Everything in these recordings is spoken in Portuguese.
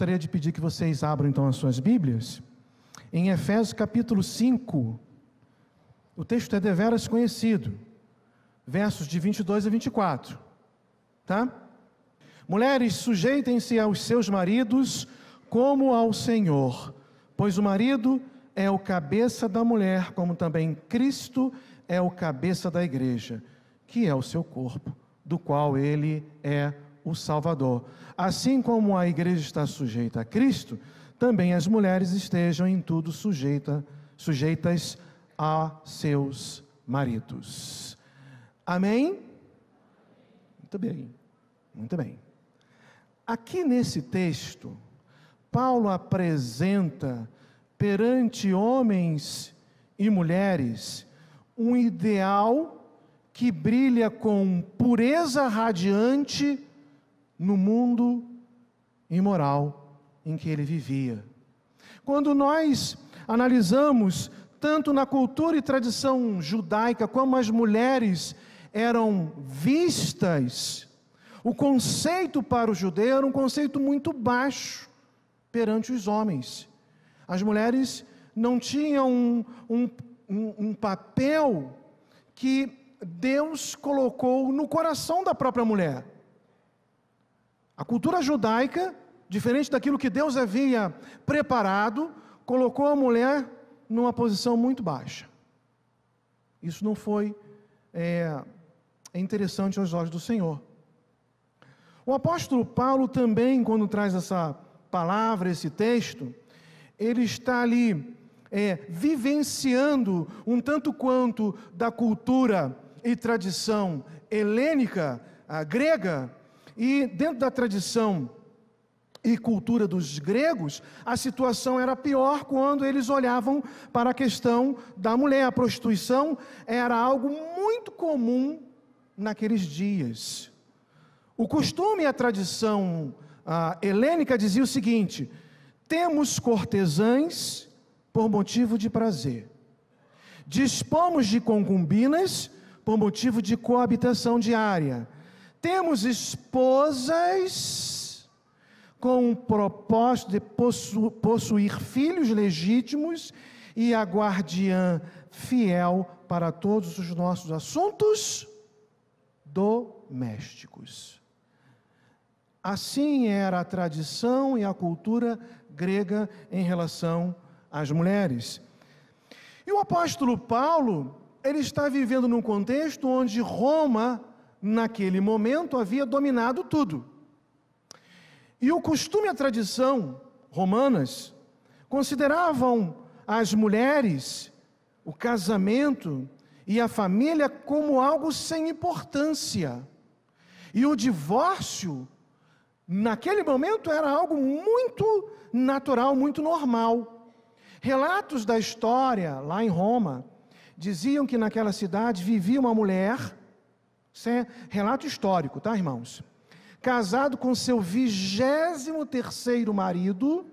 gostaria de pedir que vocês abram então as suas Bíblias. Em Efésios capítulo 5, o texto é deveras conhecido, versos de 22 a 24. Tá? Mulheres, sujeitem-se aos seus maridos como ao Senhor, pois o marido é o cabeça da mulher, como também Cristo é o cabeça da igreja, que é o seu corpo, do qual ele é o o Salvador. Assim como a igreja está sujeita a Cristo, também as mulheres estejam em tudo sujeita, sujeitas a seus maridos. Amém? Muito bem, muito bem. Aqui nesse texto, Paulo apresenta perante homens e mulheres um ideal que brilha com pureza radiante no mundo imoral em que ele vivia. Quando nós analisamos, tanto na cultura e tradição judaica, como as mulheres eram vistas, o conceito para o judeu era um conceito muito baixo perante os homens. As mulheres não tinham um, um, um papel que Deus colocou no coração da própria mulher. A cultura judaica, diferente daquilo que Deus havia preparado, colocou a mulher numa posição muito baixa. Isso não foi é, é, interessante aos olhos do Senhor. O apóstolo Paulo também, quando traz essa palavra, esse texto, ele está ali é, vivenciando um tanto quanto da cultura e tradição helênica, grega, e dentro da tradição e cultura dos gregos, a situação era pior quando eles olhavam para a questão da mulher. A prostituição era algo muito comum naqueles dias. O costume e a tradição ah, helênica dizia o seguinte: temos cortesãs por motivo de prazer, dispomos de concubinas por motivo de coabitação diária temos esposas com o propósito de possu possuir filhos legítimos e a guardiã fiel para todos os nossos assuntos domésticos. Assim era a tradição e a cultura grega em relação às mulheres. E o apóstolo Paulo, ele está vivendo num contexto onde Roma naquele momento, havia dominado tudo. E o costume e a tradição romanas consideravam as mulheres, o casamento e a família como algo sem importância. E o divórcio, naquele momento, era algo muito natural, muito normal. Relatos da história lá em Roma diziam que naquela cidade vivia uma mulher isso é relato histórico, tá, irmãos? Casado com seu vigésimo terceiro marido,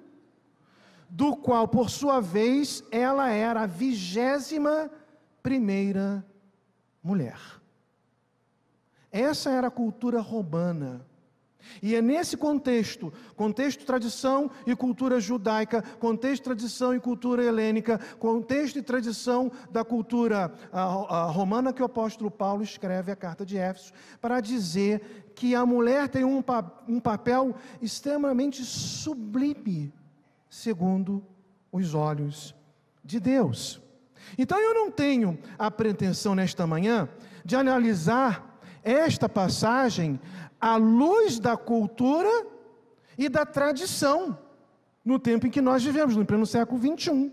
do qual, por sua vez, ela era a vigésima primeira mulher. Essa era a cultura romana e é nesse contexto, contexto, tradição e cultura judaica, contexto, tradição e cultura helênica, contexto e tradição da cultura a, ah, a ah, romana que o apóstolo Paulo escreve a carta de Éfeso para dizer que a mulher tem um, um papel extremamente sublime, segundo os olhos de Deus. Então eu não tenho a pretensão nesta manhã de analisar esta passagem à luz da cultura e da tradição no tempo em que nós vivemos, no pleno século XXI.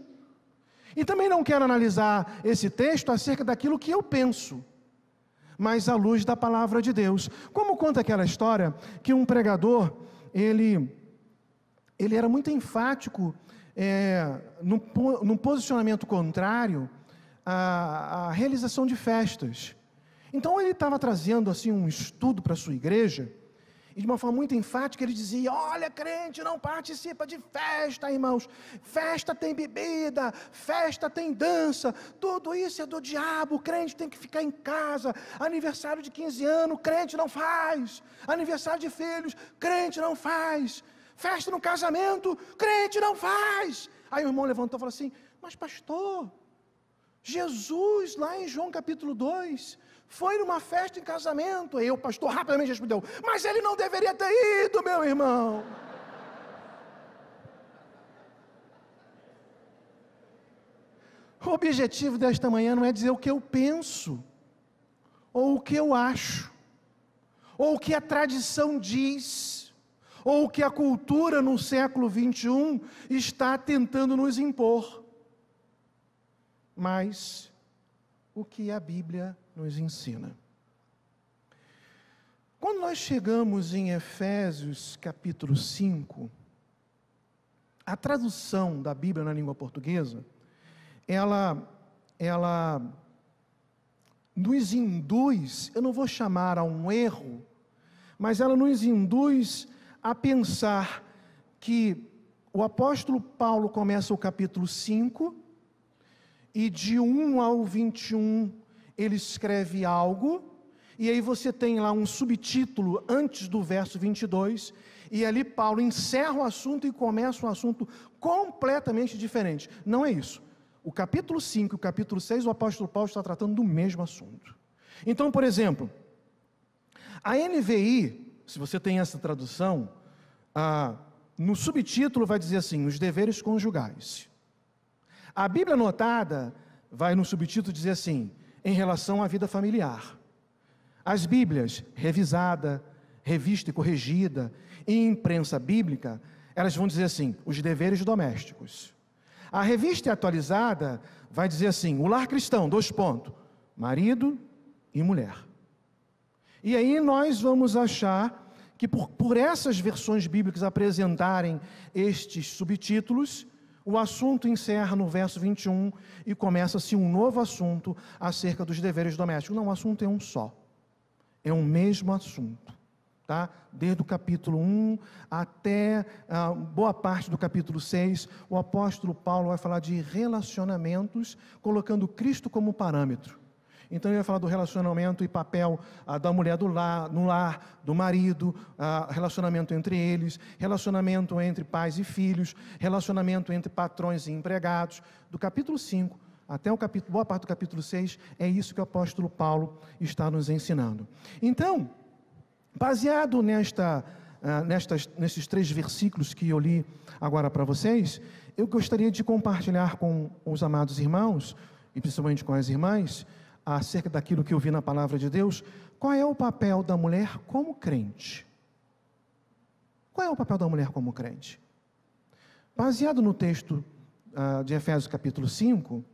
E também não quero analisar esse texto acerca daquilo que eu penso, mas à luz da palavra de Deus. Como conta aquela história que um pregador, ele, ele era muito enfático é, no posicionamento contrário à, à realização de festas. Então ele estava trazendo assim um estudo para a sua igreja, e de uma forma muito enfática ele dizia: Olha, crente, não participa de festa, irmãos. Festa tem bebida, festa tem dança, tudo isso é do diabo. O crente tem que ficar em casa. Aniversário de 15 anos, crente não faz. Aniversário de filhos, crente não faz. Festa no casamento, crente não faz. Aí o irmão levantou e falou assim: Mas, pastor, Jesus, lá em João capítulo 2, foi numa festa de casamento. Eu, o pastor rapidamente respondeu: Mas ele não deveria ter ido, meu irmão. O objetivo desta manhã não é dizer o que eu penso, ou o que eu acho, ou o que a tradição diz, ou o que a cultura no século 21 está tentando nos impor, mas o que a Bíblia diz nos ensina. Quando nós chegamos em Efésios capítulo 5, a tradução da Bíblia na língua portuguesa, ela, ela nos induz, eu não vou chamar a um erro, mas ela nos induz a pensar que o apóstolo Paulo começa o capítulo 5 e de 1 ao 21 ele escreve algo, e aí você tem lá um subtítulo antes do verso 22, e ali Paulo encerra o assunto e começa um assunto completamente diferente. Não é isso. O capítulo 5 e o capítulo 6, o apóstolo Paulo está tratando do mesmo assunto. Então, por exemplo, a NVI, se você tem essa tradução, ah, no subtítulo vai dizer assim: os deveres conjugais. A Bíblia anotada vai no subtítulo dizer assim: em relação à vida familiar. As Bíblias, revisada, revista e corrigida, e imprensa bíblica, elas vão dizer assim: os deveres domésticos. A revista atualizada vai dizer assim: o lar cristão, dois pontos, marido e mulher. E aí nós vamos achar que por, por essas versões bíblicas apresentarem estes subtítulos, o assunto encerra no verso 21 e começa-se um novo assunto acerca dos deveres domésticos. Não, o assunto é um só. É o um mesmo assunto. Tá? Desde o capítulo 1 até ah, boa parte do capítulo 6, o apóstolo Paulo vai falar de relacionamentos, colocando Cristo como parâmetro. Então ele vai falar do relacionamento e papel ah, da mulher do lar, no lar, do marido, ah, relacionamento entre eles, relacionamento entre pais e filhos, relacionamento entre patrões e empregados. Do capítulo 5 até o capítulo, boa parte do capítulo 6, é isso que o apóstolo Paulo está nos ensinando. Então, baseado nesta, ah, nestas, nesses três versículos que eu li agora para vocês, eu gostaria de compartilhar com os amados irmãos, e principalmente com as irmãs, acerca daquilo que eu vi na palavra de Deus, qual é o papel da mulher como crente? Qual é o papel da mulher como crente? Baseado no texto uh, de Efésios capítulo 5,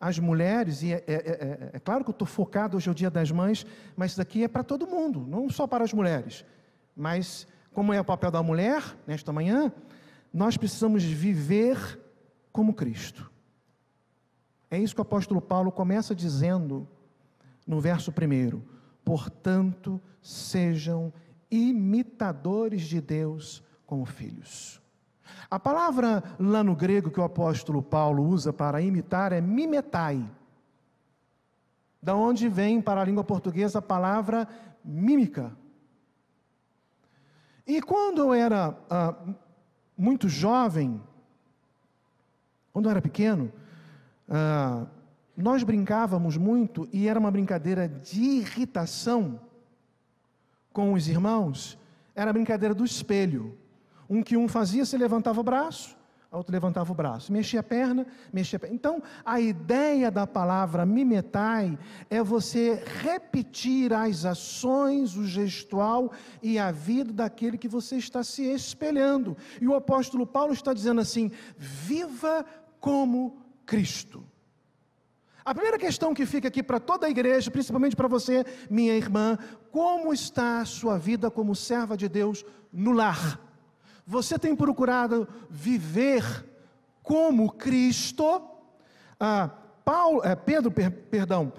as mulheres, e é, é, é, é, é claro que eu estou focado hoje é o dia das mães, mas isso daqui é para todo mundo, não só para as mulheres. Mas, como é o papel da mulher, nesta manhã, nós precisamos viver como Cristo. É isso que o apóstolo Paulo começa dizendo no verso 1. Portanto, sejam imitadores de Deus como filhos. A palavra lá no grego que o apóstolo Paulo usa para imitar é mimetai. Da onde vem para a língua portuguesa a palavra mímica. E quando eu era ah, muito jovem, quando eu era pequeno, ah, nós brincávamos muito e era uma brincadeira de irritação com os irmãos, era a brincadeira do espelho. Um que um fazia, se levantava o braço, outro levantava o braço, mexia a perna, mexia a perna. Então, a ideia da palavra mimetai é você repetir as ações, o gestual e a vida daquele que você está se espelhando. E o apóstolo Paulo está dizendo assim: viva como Cristo. A primeira questão que fica aqui para toda a igreja, principalmente para você, minha irmã, como está a sua vida como serva de Deus no lar? Você tem procurado viver como Cristo? Ah, Paulo, é, Pedro, per, perdão,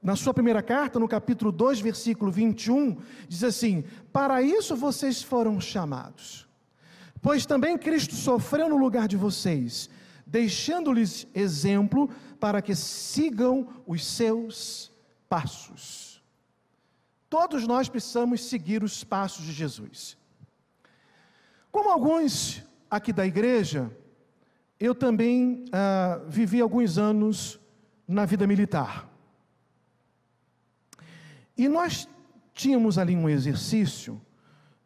na sua primeira carta, no capítulo 2, versículo 21, diz assim: Para isso vocês foram chamados, pois também Cristo sofreu no lugar de vocês deixando-lhes exemplo para que sigam os seus passos. Todos nós precisamos seguir os passos de Jesus. Como alguns aqui da igreja, eu também ah, vivi alguns anos na vida militar. E nós tínhamos ali um exercício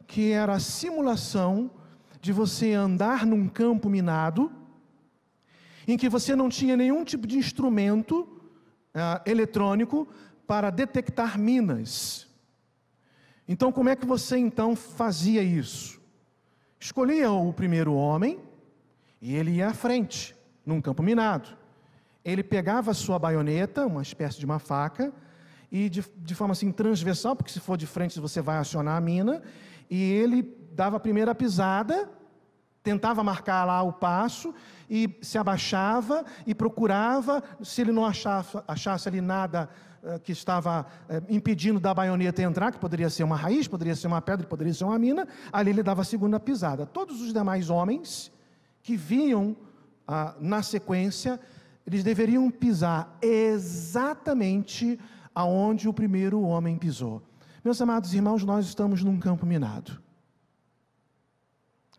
que era a simulação de você andar num campo minado em que você não tinha nenhum tipo de instrumento ah, eletrônico para detectar minas. Então, como é que você então fazia isso? Escolhia o primeiro homem e ele ia à frente, num campo minado. Ele pegava a sua baioneta, uma espécie de uma faca, e de, de forma assim transversal, porque se for de frente você vai acionar a mina, e ele dava a primeira pisada, tentava marcar lá o passo, e se abaixava e procurava, se ele não achasse, achasse ali nada eh, que estava eh, impedindo da baioneta entrar, que poderia ser uma raiz, poderia ser uma pedra, poderia ser uma mina, ali ele dava a segunda pisada. Todos os demais homens que vinham ah, na sequência, eles deveriam pisar exatamente aonde o primeiro homem pisou. Meus amados irmãos, nós estamos num campo minado.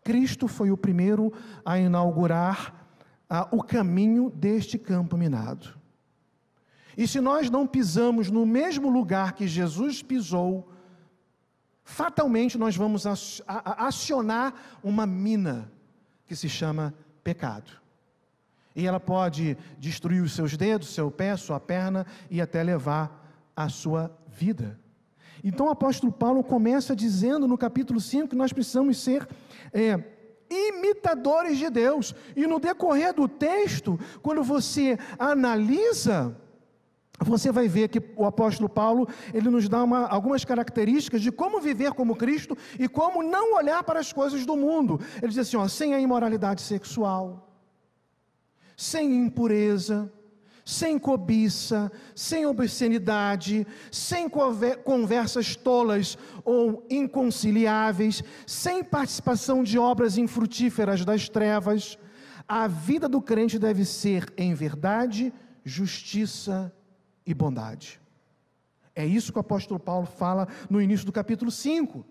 Cristo foi o primeiro a inaugurar ah, o caminho deste campo minado. E se nós não pisamos no mesmo lugar que Jesus pisou, fatalmente nós vamos acionar uma mina que se chama pecado. E ela pode destruir os seus dedos, seu pé, sua perna e até levar a sua vida. Então o apóstolo Paulo começa dizendo no capítulo 5 que nós precisamos ser é, imitadores de Deus. E no decorrer do texto, quando você analisa, você vai ver que o apóstolo Paulo, ele nos dá uma, algumas características de como viver como Cristo e como não olhar para as coisas do mundo. Ele diz assim, ó, sem a imoralidade sexual, sem impureza, sem cobiça, sem obscenidade, sem conversas tolas ou inconciliáveis, sem participação de obras infrutíferas das trevas. A vida do crente deve ser em verdade, justiça e bondade. É isso que o apóstolo Paulo fala no início do capítulo 5.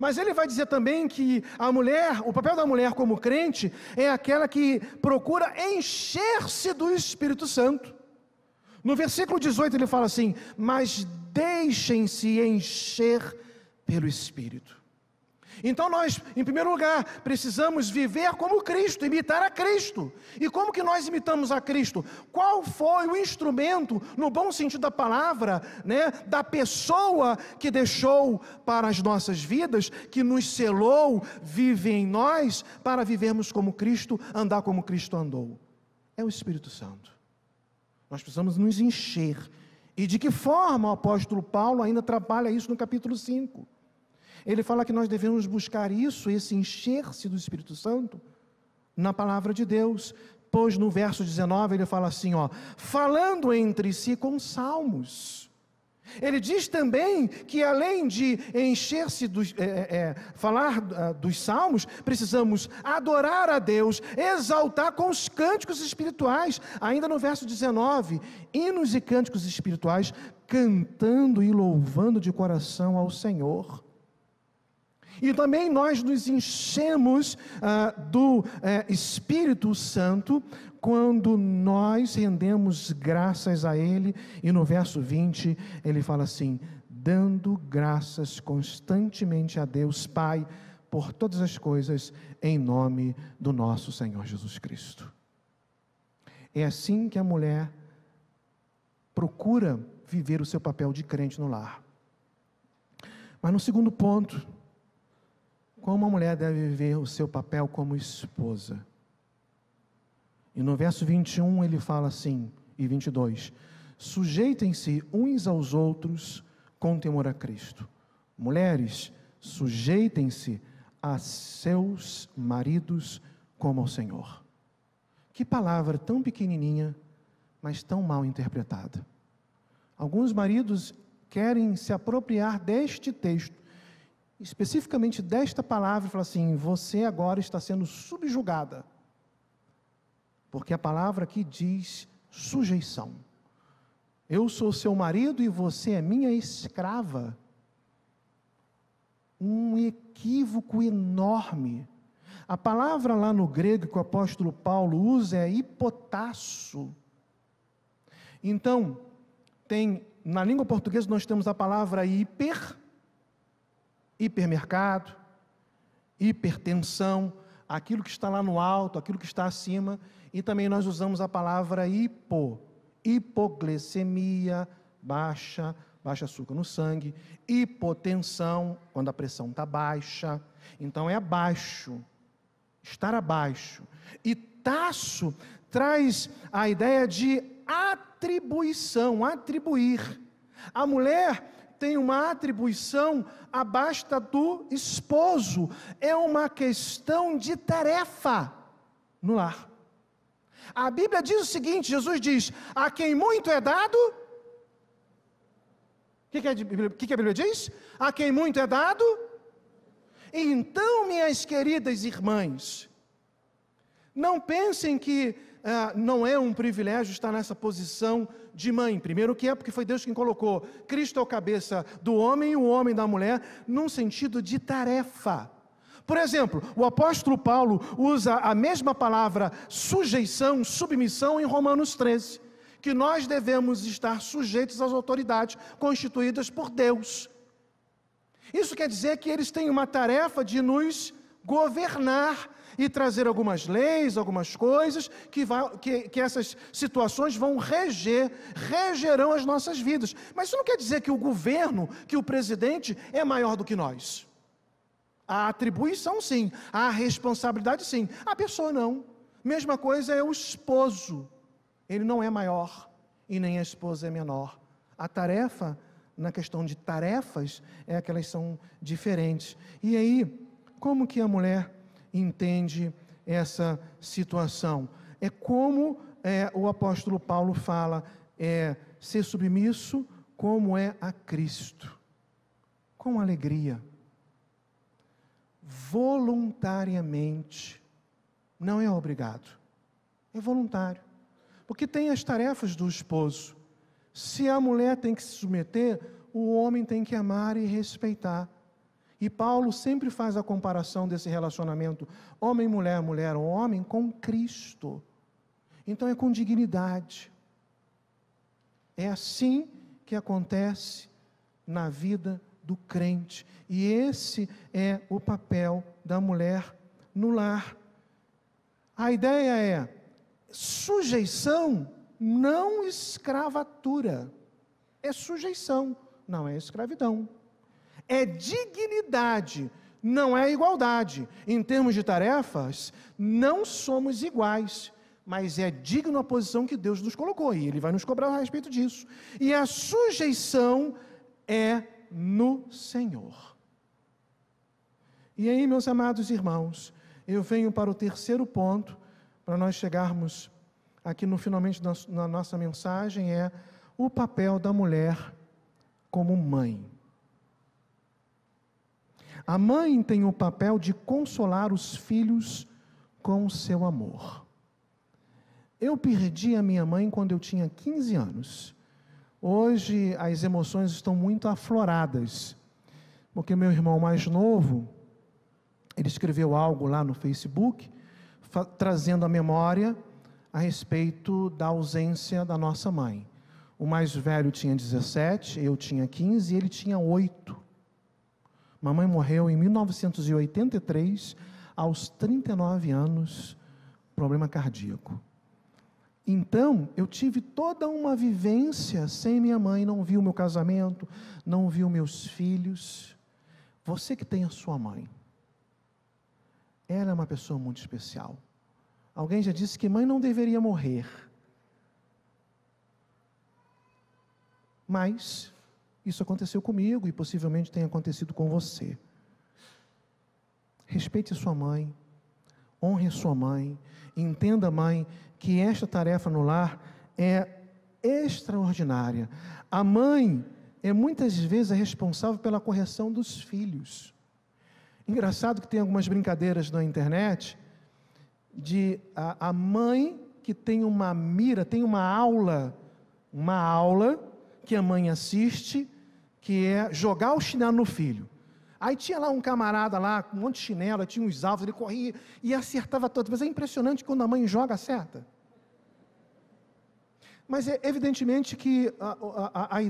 Mas ele vai dizer também que a mulher, o papel da mulher como crente, é aquela que procura encher-se do Espírito Santo. No versículo 18 ele fala assim: Mas deixem-se encher pelo Espírito. Então nós, em primeiro lugar, precisamos viver como Cristo, imitar a Cristo. E como que nós imitamos a Cristo? Qual foi o instrumento, no bom sentido da palavra, né, da pessoa que deixou para as nossas vidas, que nos selou, vive em nós para vivermos como Cristo, andar como Cristo andou? É o Espírito Santo. Nós precisamos nos encher. E de que forma o apóstolo Paulo ainda trabalha isso no capítulo 5? Ele fala que nós devemos buscar isso, esse encher-se do Espírito Santo, na palavra de Deus, pois no verso 19 ele fala assim, ó, falando entre si com salmos. Ele diz também que além de encher-se é, é, é, falar ah, dos salmos, precisamos adorar a Deus, exaltar com os cânticos espirituais. Ainda no verso 19, hinos e cânticos espirituais, cantando e louvando de coração ao Senhor. E também nós nos enchemos ah, do eh, Espírito Santo quando nós rendemos graças a Ele. E no verso 20 ele fala assim: dando graças constantemente a Deus Pai por todas as coisas, em nome do nosso Senhor Jesus Cristo. É assim que a mulher procura viver o seu papel de crente no lar. Mas no segundo ponto, como a mulher deve viver o seu papel como esposa. E no verso 21 ele fala assim, e 22: Sujeitem-se uns aos outros com temor a Cristo. Mulheres, sujeitem-se a seus maridos como ao Senhor. Que palavra tão pequenininha, mas tão mal interpretada. Alguns maridos querem se apropriar deste texto especificamente desta palavra, e fala assim: você agora está sendo subjugada. Porque a palavra aqui diz sujeição. Eu sou seu marido e você é minha escrava. Um equívoco enorme. A palavra lá no grego que o apóstolo Paulo usa é hipotasso. Então, tem na língua portuguesa nós temos a palavra hiper hipermercado, hipertensão, aquilo que está lá no alto, aquilo que está acima, e também nós usamos a palavra hipo, hipoglicemia, baixa, baixa açúcar no sangue, hipotensão, quando a pressão está baixa, então é abaixo, estar abaixo. E taço traz a ideia de atribuição, atribuir. A mulher tem uma atribuição abaixo do esposo. É uma questão de tarefa no lar. A Bíblia diz o seguinte: Jesus diz: A quem muito é dado. O que, que, que, a Bíblia diz? A quem muito é dado. Então, minhas queridas irmãs, não pensem que é, não é um privilégio estar nessa posição de mãe. Primeiro que é porque foi Deus quem colocou. Cristo ao cabeça do homem e o homem da mulher, num sentido de tarefa. Por exemplo, o apóstolo Paulo usa a mesma palavra sujeição, submissão em Romanos 13, que nós devemos estar sujeitos às autoridades constituídas por Deus. Isso quer dizer que eles têm uma tarefa de nos governar e trazer algumas leis, algumas coisas que, vai, que, que essas situações vão reger, regerão as nossas vidas. Mas isso não quer dizer que o governo, que o presidente é maior do que nós. A atribuição, sim. A responsabilidade, sim. A pessoa, não. Mesma coisa é o esposo. Ele não é maior e nem a esposa é menor. A tarefa, na questão de tarefas, é que elas são diferentes. E aí, como que a mulher entende essa situação. É como é, o apóstolo Paulo fala, é ser submisso como é a Cristo, com alegria, voluntariamente, não é obrigado, é voluntário, porque tem as tarefas do esposo. Se a mulher tem que se submeter, o homem tem que amar e respeitar. E Paulo sempre faz a comparação desse relacionamento homem-mulher, mulher-homem com Cristo. Então é com dignidade. É assim que acontece na vida do crente. E esse é o papel da mulher no lar. A ideia é sujeição, não escravatura. É sujeição, não é escravidão é dignidade, não é igualdade. Em termos de tarefas, não somos iguais, mas é digno a posição que Deus nos colocou, e Ele vai nos cobrar a respeito disso. E a sujeição é no Senhor. E aí, meus amados irmãos, eu venho para o terceiro ponto, para nós chegarmos aqui no finalmente da, na nossa mensagem, é o papel da mulher como mãe. A mãe tem o papel de consolar os filhos com o seu amor. Eu perdi a minha mãe quando eu tinha 15 anos. Hoje as emoções estão muito afloradas, porque meu irmão mais novo, ele escreveu algo lá no Facebook, trazendo a memória a respeito da ausência da nossa mãe. O mais velho tinha 17, eu tinha 15 e ele tinha 8. Mamãe morreu em 1983, aos 39 anos, problema cardíaco. Então, eu tive toda uma vivência sem minha mãe, não vi o meu casamento, não vi os meus filhos. Você que tem a sua mãe, ela é uma pessoa muito especial. Alguém já disse que mãe não deveria morrer. Mas isso aconteceu comigo e possivelmente tem acontecido com você. Respeite sua mãe, honre sua mãe, entenda, mãe, que esta tarefa no lar é extraordinária. A mãe é muitas vezes a responsável pela correção dos filhos. Engraçado que tem algumas brincadeiras na internet de a, a mãe que tem uma mira, tem uma aula, uma aula que a mãe assiste, que é jogar o chinelo no filho. Aí tinha lá um camarada lá, com um monte de chinelo, tinha uns alvos, ele corria e acertava todos. Mas é impressionante quando a mãe joga, acerta. Mas é evidentemente que a, a, a,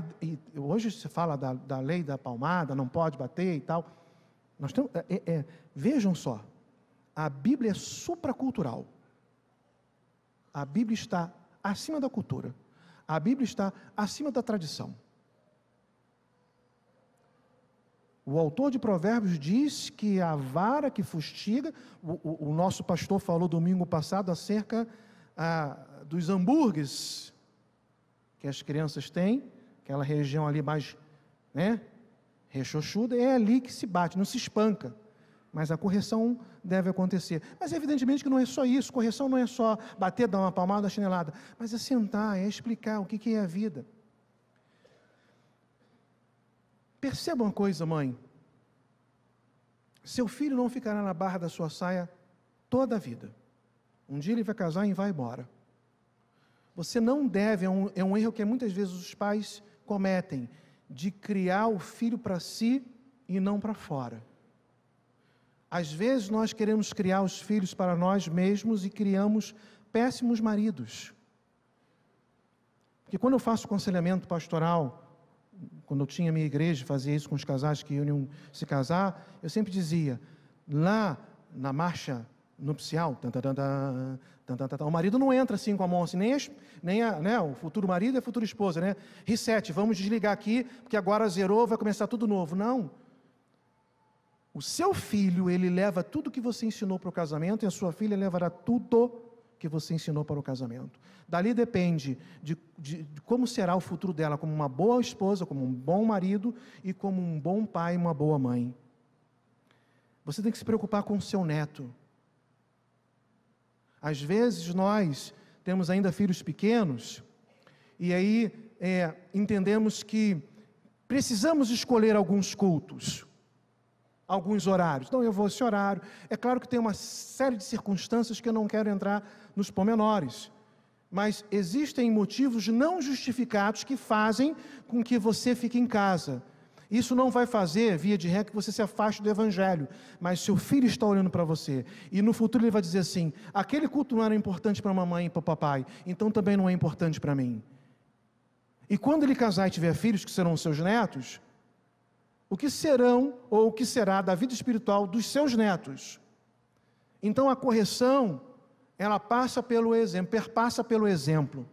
hoje se fala da, da, lei da palmada, não pode bater e tal. Nós temos, é, é, vejam só, a Bíblia é supracultural. A Bíblia está acima da cultura. A Bíblia está acima da tradição. O autor de Provérbios diz que a vara que fustiga, o, o, o nosso pastor falou domingo passado acerca ah, dos hambúrgueres que as crianças têm, aquela região ali mais né, é ali que se bate, não se espanca. Mas a correção deve acontecer. Mas evidentemente que não é só isso. Correção não é só bater, dar uma palmada, uma chinelada. Mas é sentar, é explicar o que é a vida. Perceba uma coisa, mãe. Seu filho não ficará na barra da sua saia toda a vida. Um dia ele vai casar e vai embora. Você não deve, é um, é um erro que muitas vezes os pais cometem, de criar o filho para si e não para fora. Às vezes nós queremos criar os filhos para nós mesmos e criamos péssimos maridos. Porque quando eu faço conselhamento pastoral, quando eu tinha minha igreja, fazia isso com os casais que iam se casar, eu sempre dizia, lá na marcha nupcial, tan, tan, tan, o marido não entra assim com a mão assim, nem, a, nem a, né, o futuro marido e a futura esposa, né? Reset, vamos desligar aqui, porque agora zerou, vai começar tudo novo. Não. O seu filho, ele leva tudo que você ensinou para o casamento, e a sua filha levará tudo que você ensinou para o casamento. Dali depende de, de, de, como será o futuro dela, como uma boa esposa, como um bom marido e como um bom pai e uma boa mãe. Você tem que se preocupar com o seu neto. Às vezes nós temos ainda filhos pequenos e aí é, entendemos que precisamos escolher alguns cultos alguns horários. Não, eu vou esse horário. É claro que tem uma série de circunstâncias que eu não quero entrar nos pormenores. Mas existem motivos não justificados que fazem com que você fique em casa. Isso não vai fazer, via de regra, que você se afaste do Evangelho. Mas seu filho está olhando para você. E no futuro ele vai dizer assim: aquele culto não era importante para mamãe e para papai, então também não é importante para mim. E quando ele casar e tiver filhos, que serão seus netos, o que serão ou o que será da vida espiritual dos seus netos. Então a correção, ela passa pelo exemplo, perpassa pelo exemplo.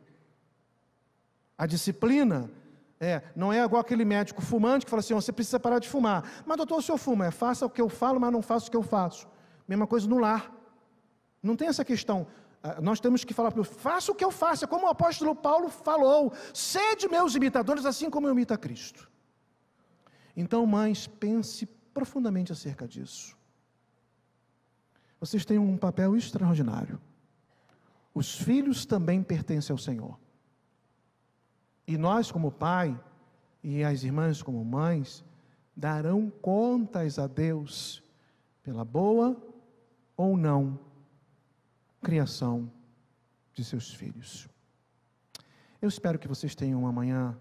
A disciplina é, não é igual aquele médico fumante que fala assim: oh, você precisa parar de fumar. Mas, doutor, o senhor fuma? É, faça o que eu falo, mas não faça o que eu faço. Mesma coisa no lar. Não tem essa questão. Ah, nós temos que falar para o faça o que eu faço, é como o apóstolo Paulo falou: sede meus imitadores, assim como eu imito a Cristo. Então, mães, pense profundamente acerca disso. Vocês têm um papel extraordinário. Os filhos também pertencem ao Senhor. E nós, como pai, e as irmãs, como mães, darão contas a Deus pela boa ou não criação de seus filhos. Eu espero que vocês tenham uma manhã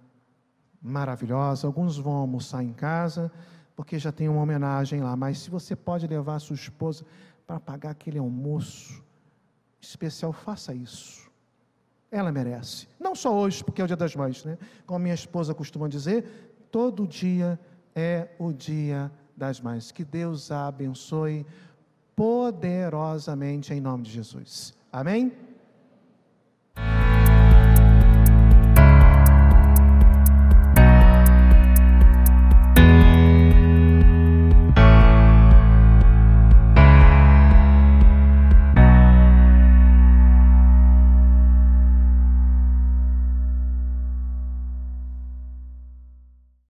maravilhosa. Alguns vão almoçar em casa, porque já tem uma homenagem lá. Mas se você pode levar a sua esposa para pagar aquele almoço especial, faça isso. Ela merece. Não só hoje, porque é o Dia das Mães, né? Como minha esposa costuma dizer, todo dia é o Dia das Mães. Que Deus a abençoe poderosamente em nome de Jesus. Amém?